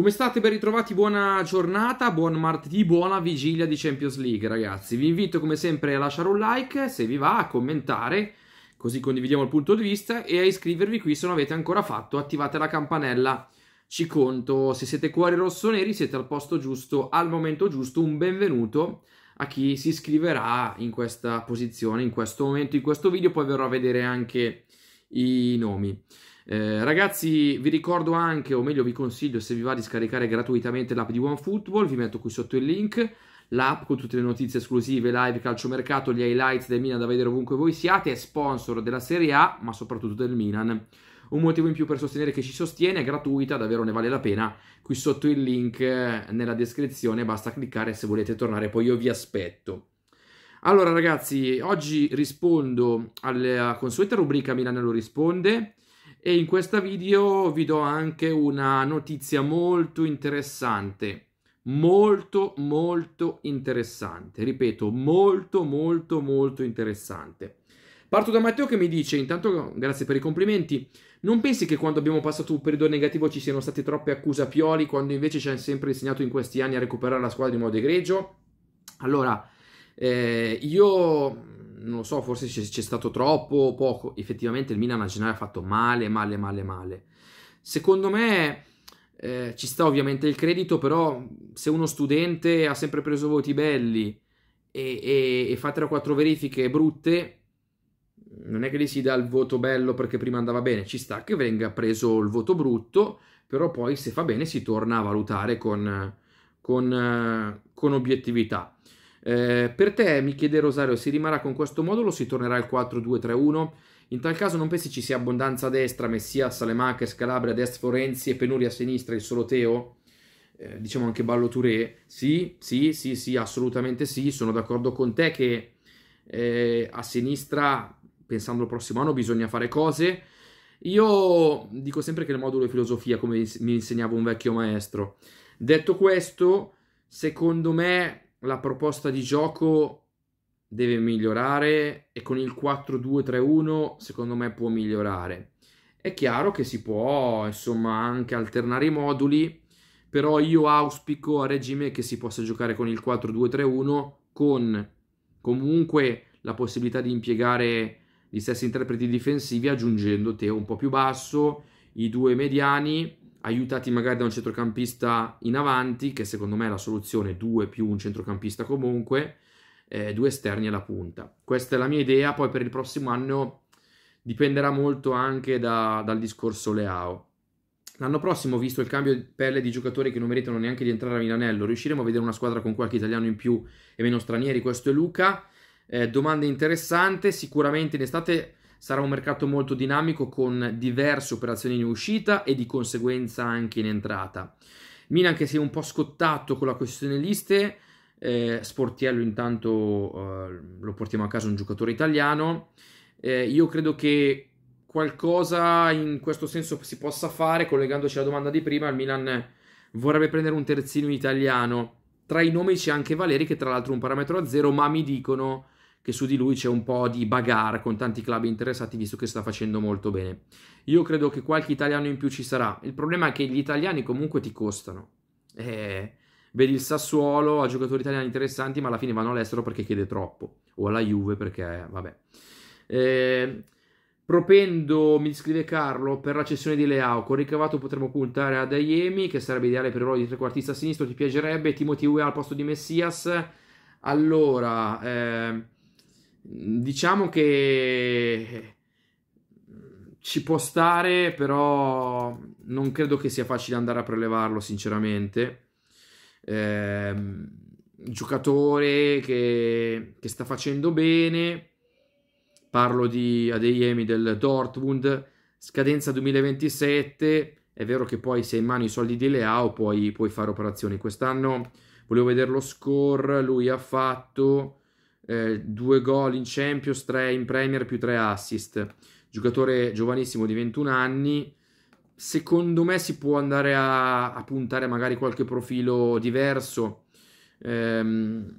Come state? Ben ritrovati, buona giornata, buon martedì, buona vigilia di Champions League, ragazzi. Vi invito come sempre a lasciare un like se vi va, a commentare, così condividiamo il punto di vista e a iscrivervi qui se non avete ancora fatto, attivate la campanella. Ci conto, se siete cuori rossoneri siete al posto giusto, al momento giusto, un benvenuto a chi si iscriverà in questa posizione, in questo momento, in questo video, poi verrò a vedere anche i nomi. Eh, ragazzi, vi ricordo anche, o meglio vi consiglio se vi va di scaricare gratuitamente l'app di OneFootball, vi metto qui sotto il link, l'app con tutte le notizie esclusive, live, calciomercato, gli highlights del Milan da vedere ovunque voi siate, è sponsor della Serie A, ma soprattutto del Milan. Un motivo in più per sostenere che ci sostiene, è gratuita, davvero ne vale la pena. Qui sotto il link eh, nella descrizione, basta cliccare se volete tornare, poi io vi aspetto. Allora ragazzi, oggi rispondo alla consueta rubrica Milanello risponde e in questo video vi do anche una notizia molto interessante molto molto interessante ripeto molto molto molto interessante parto da Matteo che mi dice intanto grazie per i complimenti non pensi che quando abbiamo passato un periodo negativo ci siano state troppe accuse a Pioli quando invece ci ha sempre insegnato in questi anni a recuperare la squadra in modo egregio allora eh, io non lo so, forse c'è, c'è stato troppo o poco. Effettivamente il Milan a gennaio ha fatto male, male, male, male. Secondo me eh, ci sta ovviamente il credito, però se uno studente ha sempre preso voti belli e, e, e fa 3 4 verifiche brutte, non è che gli si dà il voto bello perché prima andava bene, ci sta che venga preso il voto brutto, però poi se fa bene si torna a valutare con, con, eh, con obiettività. Eh, per te, mi chiede Rosario, si rimarrà con questo modulo o si tornerà al 4-2-3-1? In tal caso non pensi ci sia abbondanza a destra, Messia, Salemacher, Scalabria, Dest, Forenzi e Penuri a sinistra, il solo Teo? Eh, diciamo anche Ballo Touré? Sì, sì, sì, sì, assolutamente sì, sono d'accordo con te che eh, a sinistra, pensando al prossimo anno, bisogna fare cose. Io dico sempre che il modulo è filosofia, come mi insegnava un vecchio maestro. Detto questo, secondo me la proposta di gioco deve migliorare e con il 4-2-3-1 secondo me può migliorare. È chiaro che si può insomma anche alternare i moduli, però io auspico a regime che si possa giocare con il 4-2-3-1 con comunque la possibilità di impiegare gli stessi interpreti difensivi aggiungendo Teo un po' più basso, i due mediani aiutati magari da un centrocampista in avanti, che secondo me è la soluzione, due più un centrocampista comunque, eh, due esterni alla punta. Questa è la mia idea, poi per il prossimo anno dipenderà molto anche da, dal discorso Leao. L'anno prossimo, visto il cambio di pelle di giocatori che non meritano neanche di entrare a Milanello, riusciremo a vedere una squadra con qualche italiano in più e meno stranieri? Questo è Luca. Eh, domanda interessante, sicuramente in estate Sarà un mercato molto dinamico con diverse operazioni in uscita e di conseguenza anche in entrata. Milan che si è un po' scottato con la questione liste, eh, Sportiello intanto eh, lo portiamo a casa un giocatore italiano. Eh, io credo che qualcosa in questo senso si possa fare, collegandoci alla domanda di prima, il Milan vorrebbe prendere un terzino italiano. Tra i nomi c'è anche Valeri, che tra l'altro è un parametro a zero, ma mi dicono che su di lui c'è un po' di bagarre con tanti club interessati visto che sta facendo molto bene. Io credo che qualche italiano in più ci sarà. Il problema è che gli italiani comunque ti costano. Eh, vedi il Sassuolo ha giocatori italiani interessanti, ma alla fine vanno all'estero perché chiede troppo, o alla Juve perché, vabbè. Eh, propendo, mi scrive Carlo, per la cessione di Leao, con ricavato potremmo puntare ad Aiemi, che sarebbe ideale per il ruolo di trequartista a sinistro, ti piacerebbe, Timothy Ue al posto di Messias. Allora, eh, Diciamo che ci può stare, però non credo che sia facile andare a prelevarlo, sinceramente. Eh, giocatore che, che, sta facendo bene. Parlo di Adeyemi del Dortmund, scadenza 2027. È vero che poi se hai in mano i soldi di Leao puoi, puoi fare operazioni. Quest'anno volevo vedere lo score, lui ha fatto eh, due gol in Champions, tre in Premier più tre assist. Giocatore giovanissimo di 21 anni. Secondo me si può andare a, a puntare magari qualche profilo diverso. Ehm,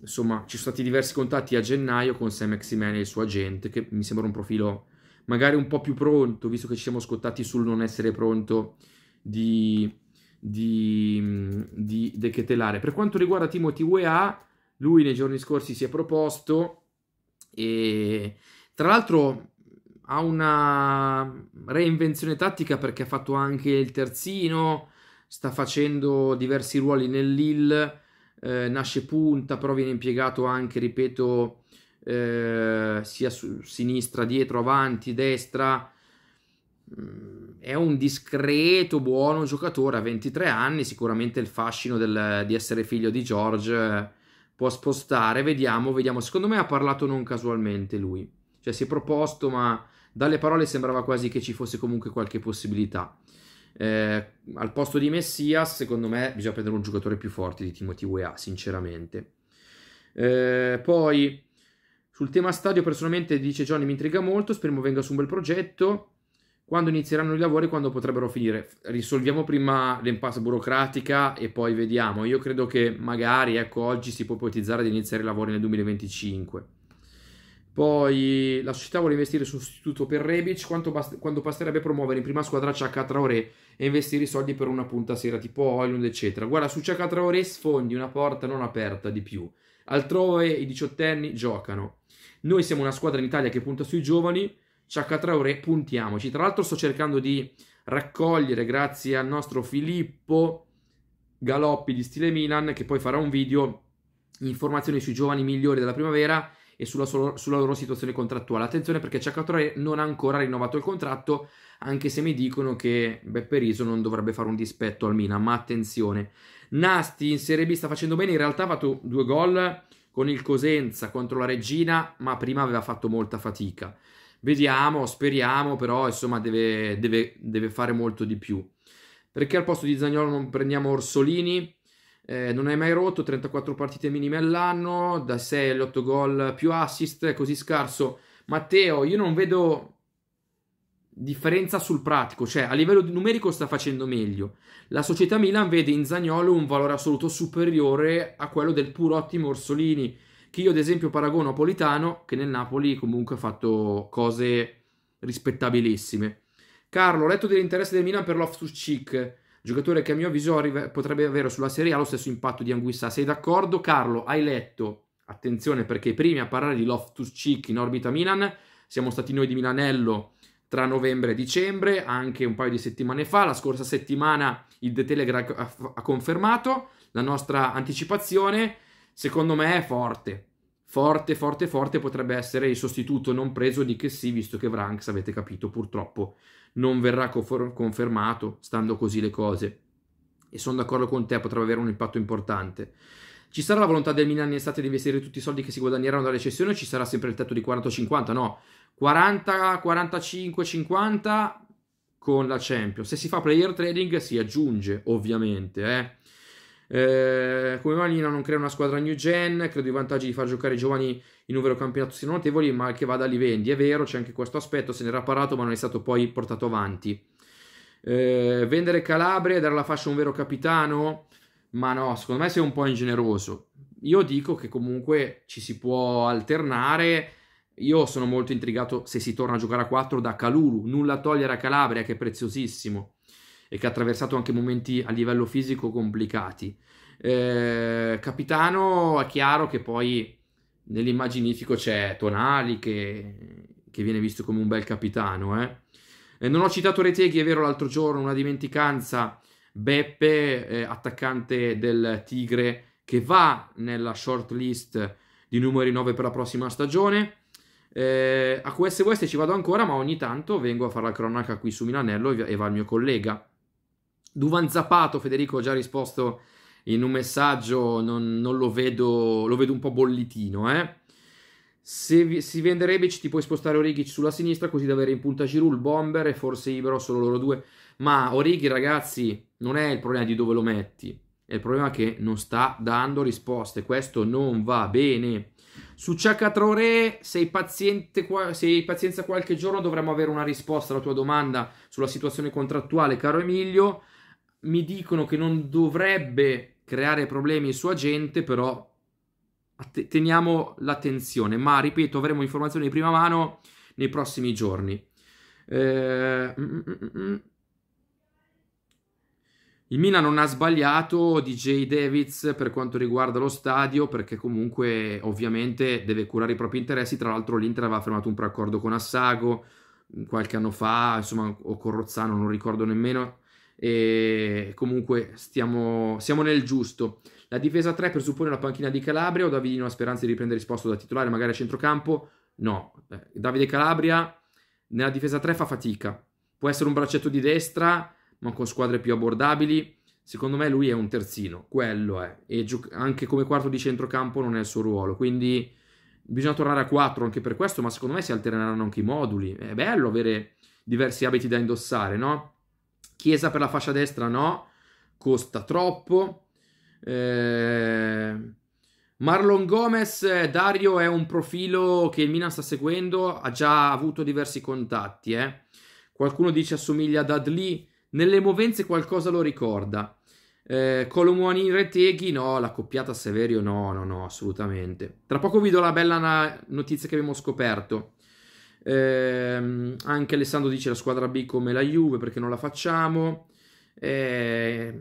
insomma, ci sono stati diversi contatti a gennaio con Sam Maximene e il suo agente, che mi sembra un profilo magari un po' più pronto, visto che ci siamo scottati sul non essere pronto di, di, di, di Chetelare. Per quanto riguarda Timothy UEA, lui nei giorni scorsi si è proposto e tra l'altro ha una reinvenzione tattica perché ha fatto anche il terzino, sta facendo diversi ruoli nell'IL, eh, nasce punta, però viene impiegato anche, ripeto, eh, sia su sinistra, dietro, avanti, destra. Mm, è un discreto, buono giocatore a 23 anni, sicuramente il fascino del, di essere figlio di George può spostare, vediamo, vediamo. Secondo me ha parlato non casualmente lui, cioè si è proposto, ma dalle parole sembrava quasi che ci fosse comunque qualche possibilità. Eh, al posto di Messias, secondo me, bisogna prendere un giocatore più forte di Timothy Weah, sinceramente. Eh, poi sul tema stadio, personalmente, dice Johnny, mi intriga molto. Speriamo venga su un bel progetto quando inizieranno i lavori, e quando potrebbero finire. Risolviamo prima l'impasse burocratica e poi vediamo. Io credo che magari, ecco, oggi si può ipotizzare di iniziare i lavori nel 2025. Poi la società vuole investire su un sostituto per Rebic, quanto, bast- quanto basterebbe promuovere in prima squadra Ciacca Traoré e investire i soldi per una punta sera tipo Oilund, eccetera. Guarda, su Ciacca Traoré sfondi una porta non aperta di più. Altrove i diciottenni giocano. Noi siamo una squadra in Italia che punta sui giovani, Sciacca Traoré, puntiamoci. Tra l'altro sto cercando di raccogliere, grazie al nostro Filippo Galoppi di Stile Milan, che poi farà un video, informazioni sui giovani migliori della primavera e sulla, solo, sulla loro situazione contrattuale. Attenzione perché Sciacca Traoré non ha ancora rinnovato il contratto, anche se mi dicono che Beppe Riso non dovrebbe fare un dispetto al Milan, ma attenzione. Nasti in Serie B sta facendo bene, in realtà ha fatto due gol con il Cosenza contro la Regina, ma prima aveva fatto molta fatica. Vediamo, speriamo, però insomma deve, deve, deve fare molto di più. Perché al posto di Zagnolo non prendiamo Orsolini? Eh, non hai mai rotto, 34 partite minime all'anno, da 6 8 gol più assist, è così scarso. Matteo, io non vedo differenza sul pratico, cioè a livello numerico sta facendo meglio. La società Milan vede in Zagnolo un valore assoluto superiore a quello del pur ottimo Orsolini che io ad esempio paragono a Politano, che nel Napoli comunque ha fatto cose rispettabilissime. Carlo, ho letto dell'interesse del Milan per Loftus Cheek, giocatore che a mio avviso arriva, potrebbe avere sulla Serie A lo stesso impatto di Anguissa. Sei d'accordo? Carlo, hai letto, attenzione perché i primi a parlare di Loftus Cheek in orbita Milan siamo stati noi di Milanello tra novembre e dicembre, anche un paio di settimane fa. La scorsa settimana il The Telegraph ha confermato la nostra anticipazione Secondo me è forte, forte, forte, forte potrebbe essere il sostituto non preso di che sì, visto che Vranks, avete capito, purtroppo non verrà confermato, stando così le cose. E sono d'accordo con te, potrebbe avere un impatto importante. Ci sarà la volontà del Milan in estate di investire tutti i soldi che si guadagneranno dalla recessione o ci sarà sempre il tetto di 40-50? No, 40, 45, 50 con la Champions. Se si fa player trading si aggiunge, ovviamente, eh. Eh, come Malina non crea una squadra new gen, credo i vantaggi di far giocare i giovani in un vero campionato siano notevoli, ma che vada li vendi. È vero, c'è anche questo aspetto, se n'era parato, ma non è stato poi portato avanti. Eh, vendere Calabria e dare la fascia a un vero capitano? Ma no, secondo me sei un po' ingeneroso. Io dico che comunque ci si può alternare. Io sono molto intrigato se si torna a giocare a 4 da Calulu, nulla a togliere a Calabria che è preziosissimo e che ha attraversato anche momenti a livello fisico complicati. Eh, capitano è chiaro che poi nell'immaginifico c'è Tonali che, che viene visto come un bel capitano. Eh. Eh, non ho citato Reteghi, è vero, l'altro giorno, una dimenticanza. Beppe, eh, attaccante del Tigre, che va nella shortlist di numeri 9 per la prossima stagione. Eh, a QS West ci vado ancora, ma ogni tanto vengo a fare la cronaca qui su Milanello e va il mio collega. Duvan Zapato, Federico ha già risposto in un messaggio, non, non lo, vedo, lo vedo un po' bollitino, eh. Se si vende Rebic ti puoi spostare Origi sulla sinistra così da avere in punta Giroud, Bomber e forse Ibero, solo loro due. Ma Origi, ragazzi, non è il problema di dove lo metti, è il problema che non sta dando risposte. Questo non va bene. Su Ciacatrore, sei, paziente, se hai pazienza qualche giorno dovremmo avere una risposta alla tua domanda sulla situazione contrattuale, caro Emilio mi dicono che non dovrebbe creare problemi su agente, però teniamo l'attenzione. Ma ripeto, avremo informazioni di prima mano nei prossimi giorni. Eh, mm, mm, mm, Il Milan non ha sbagliato DJ Davids per quanto riguarda lo stadio, perché comunque ovviamente deve curare i propri interessi. Tra l'altro, l'Inter aveva firmato un preaccordo con Assago qualche anno fa, insomma, o Rozzano, non ricordo nemmeno e comunque stiamo, siamo nel giusto. La difesa 3 presuppone la panchina di Calabria o Davidino ha speranze di riprendere risposto da titolare, magari a centrocampo? No, eh, Davide Calabria nella difesa 3 fa fatica, può essere un braccetto di destra, ma con squadre più abbordabili. Secondo me lui è un terzino, quello è, e gioca- anche come quarto di centrocampo non è il suo ruolo, quindi bisogna tornare a 4 anche per questo, ma secondo me si alterneranno anche i moduli. È bello avere diversi abiti da indossare, no? Chiesa per la fascia destra no, costa troppo. Eh, Marlon Gomez, Dario è un profilo che il Milan sta seguendo, ha già avuto diversi contatti. Eh. Qualcuno dice assomiglia ad Adli, nelle movenze qualcosa lo ricorda. Eh, Colomoni Reteghi, no, la coppiata Severio, no, no, no, assolutamente. Tra poco vi do la bella notizia che abbiamo scoperto. Eh, anche Alessandro dice la squadra B come la Juve perché non la facciamo. Eh,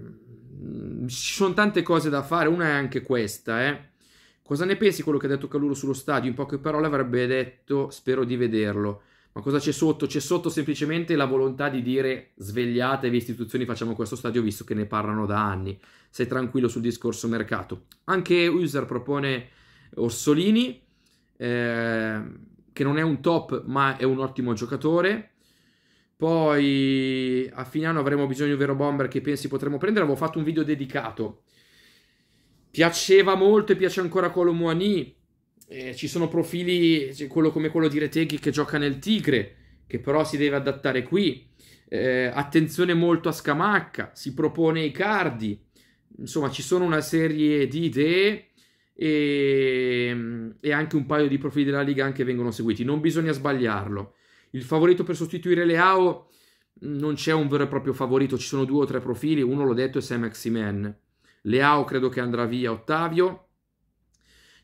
ci sono tante cose da fare, una è anche questa. Eh. Cosa ne pensi quello che ha detto Calulu sullo stadio? In poche parole avrebbe detto spero di vederlo. Ma cosa c'è sotto? C'è sotto semplicemente la volontà di dire svegliatevi istituzioni, facciamo questo stadio visto che ne parlano da anni. Sei tranquillo sul discorso mercato. Anche User propone Orsolini. Eh, che non è un top ma è un ottimo giocatore. Poi a fine anno avremo bisogno di un vero bomber che pensi potremmo prendere. Avevo fatto un video dedicato. Piaceva molto e piace ancora Colomuani. Eh, ci sono profili cioè, quello come quello di Reteghi che gioca nel Tigre, che però si deve adattare qui. Eh, attenzione molto a Scamacca, si propone i cardi. Insomma, ci sono una serie di idee e, mm, e anche un paio di profili della Liga anche vengono seguiti. Non bisogna sbagliarlo. Il favorito per sostituire Leao mm, non c'è un vero e proprio favorito, ci sono due o tre profili, uno l'ho detto è Sam Maximen. Leao credo che andrà via Ottavio.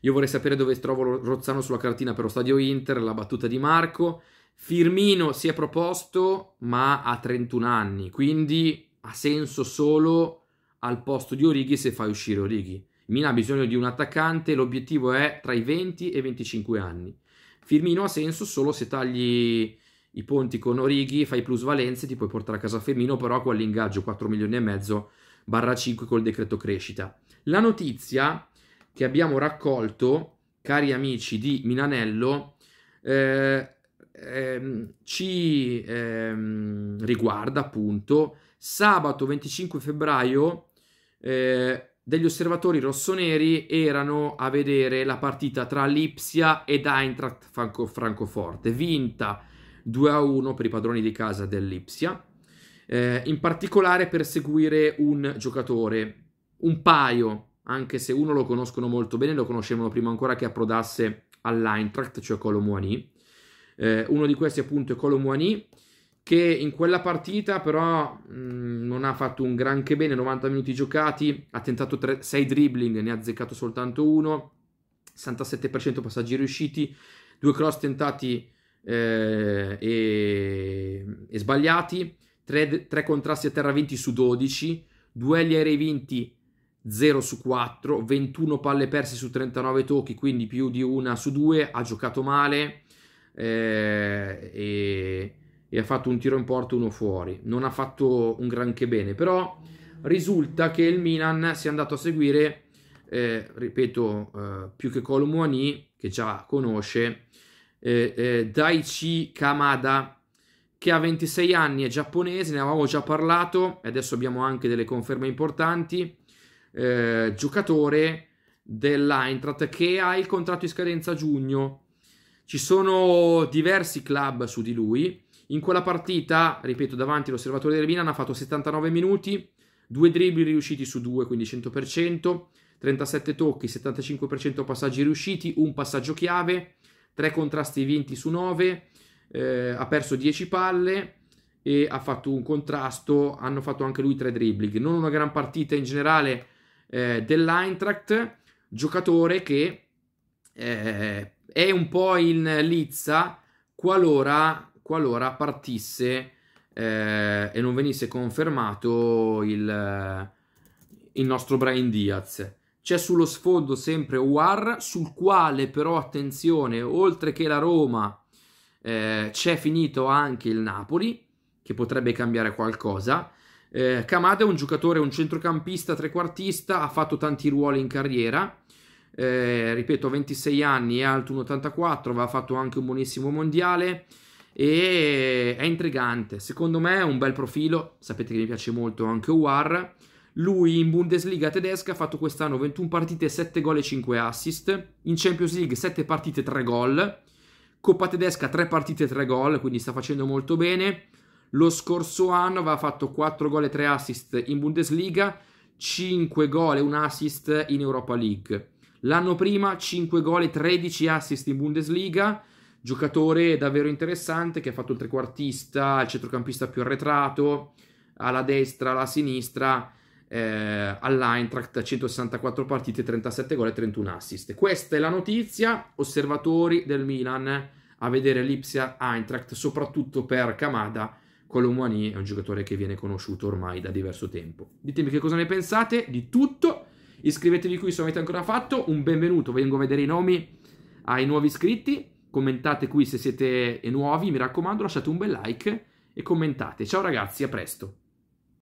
Io vorrei sapere dove trovo Rozzano sulla cartina per lo stadio Inter, la battuta di Marco. Firmino si è proposto, ma ha 31 anni, quindi ha senso solo al posto di Orighi se fai uscire Orighi. Mina ha bisogno di un attaccante, l'obiettivo è tra i 20 e i 25 anni. Firmino ha senso solo se tagli i ponti con Orighi, fai plusvalenze, ti puoi portare a casa Firmino, però con l'ingaggio 4 milioni e mezzo barra 5 col decreto crescita. La notizia che abbiamo raccolto, cari amici di Minanello, eh, ehm, ci ehm, riguarda appunto sabato 25 febbraio eh, degli osservatori rossoneri erano a vedere la partita tra Lipsia ed Eintracht Franco- Francoforte, vinta 2 a 1 per i padroni di casa dell'Ipsia, eh, in particolare per seguire un giocatore, un paio, anche se uno lo conoscono molto bene, lo conoscevano prima ancora che approdasse all'Eintracht, cioè Colomuani. Eh, uno di questi appunto è Colomuani che in quella partita però mh, non ha fatto un granché bene, 90 minuti giocati, ha tentato 6 dribbling, ne ha azzeccato soltanto uno, 67% passaggi riusciti, due cross tentati eh, e, e, sbagliati, 3, 3 contrasti a terra vinti su 12, duelli aerei vinti 0 su 4, 21 palle perse su 39 tocchi, quindi più di una su due, ha giocato male eh, e e ha fatto un tiro in porto uno fuori. Non ha fatto un granché bene, però risulta che il Milan sia andato a seguire, eh, ripeto, eh, più che Colomwani, che già conosce, eh, eh, Daichi Kamada, che ha 26 anni, è giapponese, ne avevamo già parlato, e adesso abbiamo anche delle conferme importanti, eh, giocatore dell'Eintracht che ha il contratto di scadenza a giugno. Ci sono diversi club su di lui, in quella partita, ripeto, davanti l'osservatore del Milan ha fatto 79 minuti, due dribbling riusciti su due, quindi 100%, 37 tocchi, 75% passaggi riusciti, un passaggio chiave, tre contrasti vinti su 9, eh, ha perso 10 palle e ha fatto un contrasto, hanno fatto anche lui tre dribbling. Non una gran partita in generale eh, dell'Eintracht, giocatore che eh, è un po' in lizza qualora qualora partisse eh, e non venisse confermato il, eh, il nostro Brian Diaz. C'è sullo sfondo sempre War, sul quale però attenzione, oltre che la Roma, eh, c'è finito anche il Napoli, che potrebbe cambiare qualcosa. Eh, Kamada è un giocatore, un centrocampista, trequartista, ha fatto tanti ruoli in carriera. Eh, ripeto, 26 anni, è alto 1,84, va fatto anche un buonissimo mondiale e è intrigante. Secondo me è un bel profilo, sapete che mi piace molto anche War. Lui in Bundesliga tedesca ha fatto quest'anno 21 partite, 7 gol e 5 assist. In Champions League 7 partite, 3 gol. Coppa tedesca 3 partite, 3 gol, quindi sta facendo molto bene. Lo scorso anno aveva fatto 4 gol e 3 assist in Bundesliga, 5 gol e 1 assist in Europa League. L'anno prima 5 gol e 13 assist in Bundesliga giocatore davvero interessante che ha fatto il trequartista, il centrocampista più arretrato, alla destra, alla sinistra, eh, all'Eintracht 164 partite, 37 gol e 31 assist. Questa è la notizia, osservatori del Milan a vedere l'Ipsia Eintracht, soprattutto per Kamada. Colomwani è un giocatore che viene conosciuto ormai da diverso tempo. Ditemi che cosa ne pensate di tutto. Iscrivetevi qui se non avete ancora fatto. Un benvenuto, vengo a vedere i nomi ai nuovi iscritti Commentate qui se siete nuovi, mi raccomando, lasciate un bel like e commentate. Ciao ragazzi, a presto.